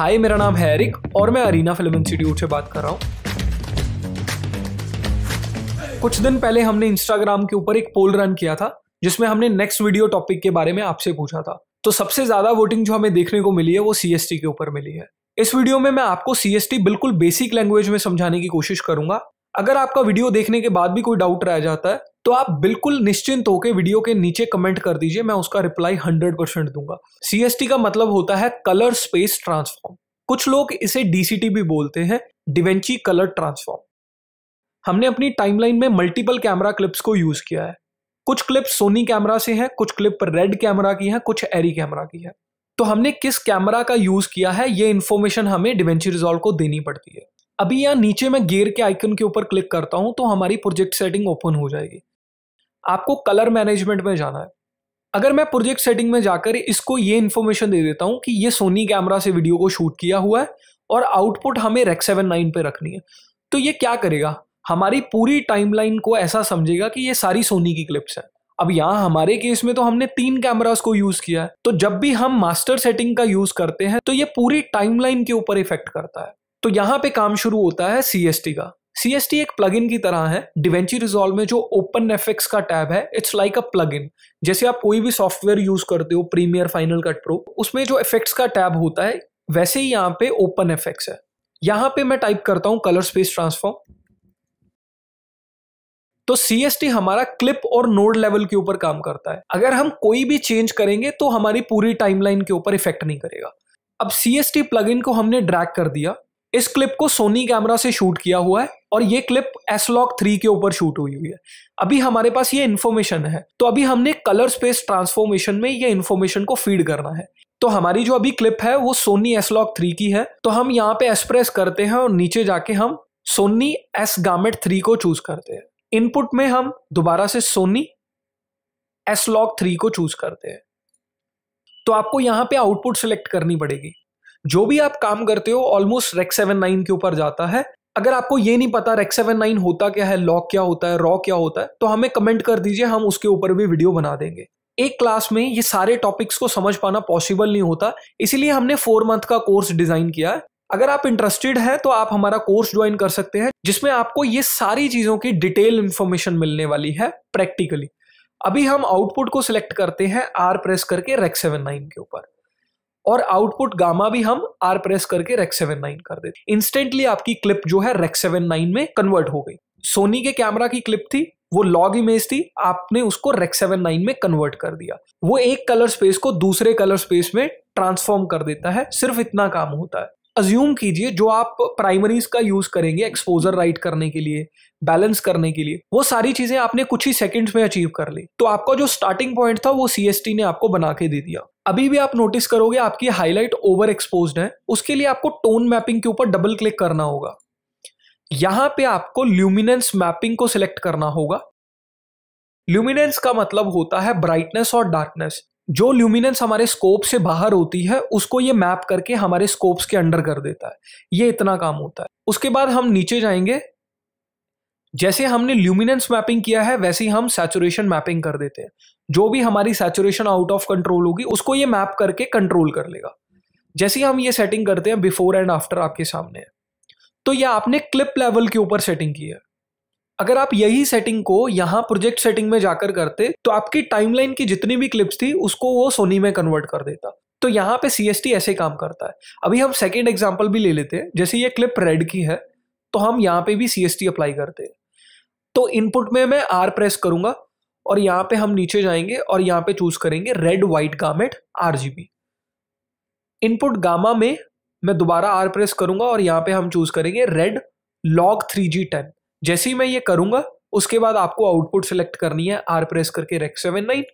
हाय मेरा नाम है एरिक और मैं अरीना फिल्म इंस्टीट्यूट से बात कर रहा हूँ कुछ दिन पहले हमने इंस्टाग्राम के ऊपर एक पोल रन किया था जिसमें हमने नेक्स्ट वीडियो टॉपिक के बारे में आपसे पूछा था तो सबसे ज्यादा वोटिंग जो हमें देखने को मिली है वो सीएसटी के ऊपर मिली है इस वीडियो में मैं आपको सीएसटी बिल्कुल बेसिक लैंग्वेज में समझाने की कोशिश करूंगा अगर आपका वीडियो देखने के बाद भी कोई डाउट रह जाता है तो आप बिल्कुल निश्चिंत होकर वीडियो के नीचे कमेंट कर दीजिए मैं उसका रिप्लाई हंड्रेड परसेंट दूंगा सीएसटी का मतलब होता है कलर स्पेस ट्रांसफॉर्म कुछ लोग इसे डीसीटी भी बोलते हैं डिवेंची कलर ट्रांसफॉर्म हमने अपनी टाइमलाइन में मल्टीपल कैमरा क्लिप्स को यूज किया है कुछ क्लिप सोनी कैमरा से है कुछ क्लिप रेड कैमरा की है कुछ एरी कैमरा की है तो हमने किस कैमरा का यूज किया है ये इन्फॉर्मेशन हमें डिवेंची रिजॉल्व को देनी पड़ती है अभी यहाँ नीचे मैं गेयर के आइकन के ऊपर क्लिक करता हूँ तो हमारी प्रोजेक्ट सेटिंग ओपन हो जाएगी आपको कलर मैनेजमेंट में जाना है अगर मैं प्रोजेक्ट सेटिंग में जाकर इसको ये इन्फॉर्मेशन दे देता हूँ कि ये सोनी कैमरा से वीडियो को शूट किया हुआ है और आउटपुट हमें रेक सेवन नाइन पर रखनी है तो ये क्या करेगा हमारी पूरी टाइमलाइन को ऐसा समझेगा कि ये सारी सोनी की क्लिप्स हैं अब यहाँ हमारे केस में तो हमने तीन कैमरास को यूज किया है तो जब भी हम मास्टर सेटिंग का यूज करते हैं तो ये पूरी टाइमलाइन के ऊपर इफेक्ट करता है तो यहाँ पे काम शुरू होता है सीएसटी का सीएसटी एक प्लग की तरह है डिवेंची रिजोल्व में जो ओपन एफेक्स का टैब है इट्स लाइक अ प्लग जैसे आप कोई भी सॉफ्टवेयर यूज करते हो प्रीमियर फाइनल कट प्रो उसमें जो इफेक्ट्स का टैब होता है वैसे ही यहाँ पे ओपन एफेक्ट है यहां पे मैं टाइप करता हूं कलर स्पेस ट्रांसफॉर्म तो सी हमारा क्लिप और नोड लेवल के ऊपर काम करता है अगर हम कोई भी चेंज करेंगे तो हमारी पूरी टाइमलाइन के ऊपर इफेक्ट नहीं करेगा अब CST प्लगइन को हमने ड्रैग कर दिया इस क्लिप को सोनी कैमरा से शूट किया हुआ है और ये क्लिप एसलॉक थ्री के ऊपर शूट हुई हुई है अभी हमारे पास ये इन्फॉर्मेशन है तो अभी हमने कलर स्पेस ट्रांसफॉर्मेशन में ये इन्फॉर्मेशन को फीड करना है तो हमारी जो अभी क्लिप है वो सोनी एसलॉक थ्री की है तो हम यहाँ पे एक्सप्रेस करते हैं और नीचे जाके हम सोनी एस गामेट थ्री को चूज करते हैं इनपुट में हम दोबारा से सोनी एसलॉक थ्री को चूज करते हैं तो आपको यहाँ पे आउटपुट सिलेक्ट करनी पड़ेगी जो भी आप काम करते हो ऑलमोस्ट रेक सेवन नाइन के ऊपर जाता है अगर आपको ये नहीं पता रेक सेवन नाइन होता क्या है लॉक क्या होता है रॉ क्या होता है तो हमें कमेंट कर दीजिए हम उसके ऊपर भी वीडियो बना देंगे एक क्लास में ये सारे टॉपिक्स को समझ पाना पॉसिबल नहीं होता इसीलिए हमने फोर मंथ का कोर्स डिजाइन किया है अगर आप इंटरेस्टेड हैं तो आप हमारा कोर्स ज्वाइन कर सकते हैं जिसमें आपको ये सारी चीज़ों की डिटेल इन्फॉर्मेशन मिलने वाली है प्रैक्टिकली अभी हम आउटपुट को सिलेक्ट करते हैं आर प्रेस करके रेक सेवन नाइन के ऊपर और आउटपुट गामा भी हम आर प्रेस करके रेक सेवन नाइन कर देते इंस्टेंटली आपकी क्लिप जो है रेक सेवन नाइन में कन्वर्ट हो गई सोनी के कैमरा की क्लिप थी वो लॉग इमेज थी आपने उसको रेक सेवन नाइन में कन्वर्ट कर दिया वो एक कलर स्पेस को दूसरे कलर स्पेस में ट्रांसफॉर्म कर देता है सिर्फ इतना काम होता है अज्यूम कीजिए जो आप प्राइमरीज का यूज करेंगे एक्सपोजर राइट करने के लिए बैलेंस करने के लिए वो सारी चीजें आपने कुछ ही सेकंड्स में अचीव कर ली तो आपका जो स्टार्टिंग पॉइंट था वो सीएसटी ने आपको बना के दे दिया अभी भी आप नोटिस करोगे आपकी हाईलाइट ओवर एक्सपोज है उसके लिए आपको टोन मैपिंग के ऊपर डबल क्लिक करना होगा यहां पे आपको ल्यूमिनेंस मैपिंग को सिलेक्ट करना होगा ल्यूमिनेंस का मतलब होता है ब्राइटनेस और डार्कनेस जो ल्यूमिनेंस हमारे स्कोप से बाहर होती है उसको ये मैप करके हमारे स्कोप्स के अंडर कर देता है ये इतना काम होता है उसके बाद हम नीचे जाएंगे जैसे हमने ल्यूमिनेंस मैपिंग किया है वैसे ही हम सैचुरेशन मैपिंग कर देते हैं जो भी हमारी सैचुरेशन आउट ऑफ कंट्रोल होगी उसको ये मैप करके कंट्रोल कर लेगा जैसे हम ये सेटिंग करते हैं बिफोर एंड आफ्टर आपके सामने तो ये आपने क्लिप लेवल के ऊपर सेटिंग की है अगर आप यही सेटिंग को यहाँ प्रोजेक्ट सेटिंग में जाकर करते तो आपकी टाइमलाइन की जितनी भी क्लिप्स थी उसको वो सोनी में कन्वर्ट कर देता तो यहाँ पे सी एस टी ऐसे काम करता है अभी हम सेकेंड एग्जाम्पल भी ले लेते हैं जैसे ये क्लिप रेड की है तो हम यहाँ पे भी सी एस टी अप्लाई करते हैं तो इनपुट में मैं आर प्रेस करूंगा और यहाँ पे हम नीचे जाएंगे और यहाँ पे चूज करेंगे red white gamut R input gamma में मैं दोबारा आर प्रेस करूंगा और यहाँ पे हम चूज करेंगे red log three G ten जैसे ही मैं ये करूंगा उसके बाद आपको आउटपुट सेलेक्ट करनी है आर प्रेस करके रेक सेवन नाइन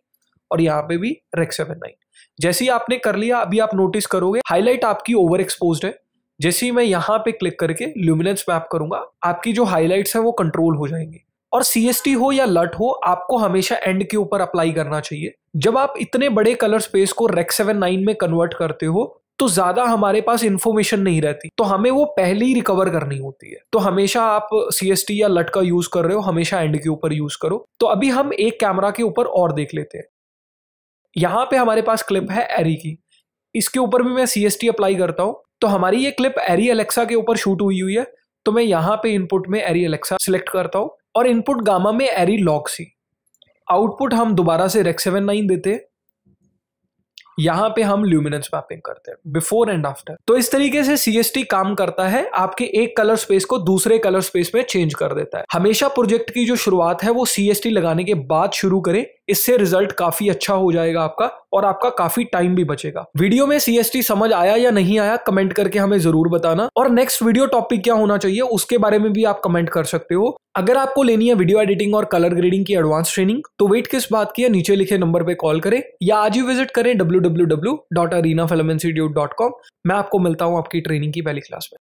और यहाँ पे भी रेक सेवन नाइन जैसे ही आपने कर लिया अभी आप नोटिस करोगे हाईलाइट आपकी ओवर एक्सपोज है जैसे ही मैं यहाँ पे क्लिक करके ल्यूमिनेंस मैप करूंगा आपकी जो हाईलाइट्स हैं वो कंट्रोल हो जाएंगे और सी हो या लट हो आपको हमेशा एंड के ऊपर अप्लाई करना चाहिए जब आप इतने बड़े कलर स्पेस को रेक सेवन नाइन में कन्वर्ट करते हो तो ज्यादा हमारे पास इन्फॉर्मेशन नहीं रहती तो हमें वो पहले ही रिकवर करनी होती है तो हमेशा आप सी या लट का यूज कर रहे हो हमेशा एंड के ऊपर यूज करो तो अभी हम एक कैमरा के ऊपर और देख लेते हैं यहाँ पे हमारे पास क्लिप है एरी की इसके ऊपर भी मैं सी अप्लाई करता हूँ तो हमारी ये क्लिप एरी अलेक्सा के ऊपर शूट हुई हुई है तो मैं यहाँ पे इनपुट में एरी अलेक्सा सिलेक्ट करता हूँ और इनपुट गामा में एरी लॉक सी आउटपुट हम दोबारा से रेक सेवन नाइन देते हैं यहाँ पे हम ल्यूमिनेंस मैपिंग करते हैं बिफोर एंड आफ्टर तो इस तरीके से सीएसटी काम करता है आपके एक कलर स्पेस को दूसरे कलर स्पेस में चेंज कर देता है हमेशा प्रोजेक्ट की जो शुरुआत है वो सी लगाने के बाद शुरू करें इससे रिजल्ट काफी अच्छा हो जाएगा आपका और आपका काफी टाइम भी बचेगा वीडियो में सीएसटी समझ आया या नहीं आया कमेंट करके हमें जरूर बताना और नेक्स्ट वीडियो टॉपिक क्या होना चाहिए उसके बारे में भी आप कमेंट कर सकते हो अगर आपको लेनी है वीडियो एडिटिंग और कलर ग्रेडिंग की एडवांस ट्रेनिंग तो वेट किस बात की है नीचे लिखे नंबर पर कॉल करें या आज ही विजिट करें डब्ल्यू मैं आपको मिलता हूं आपकी ट्रेनिंग की पहली क्लास में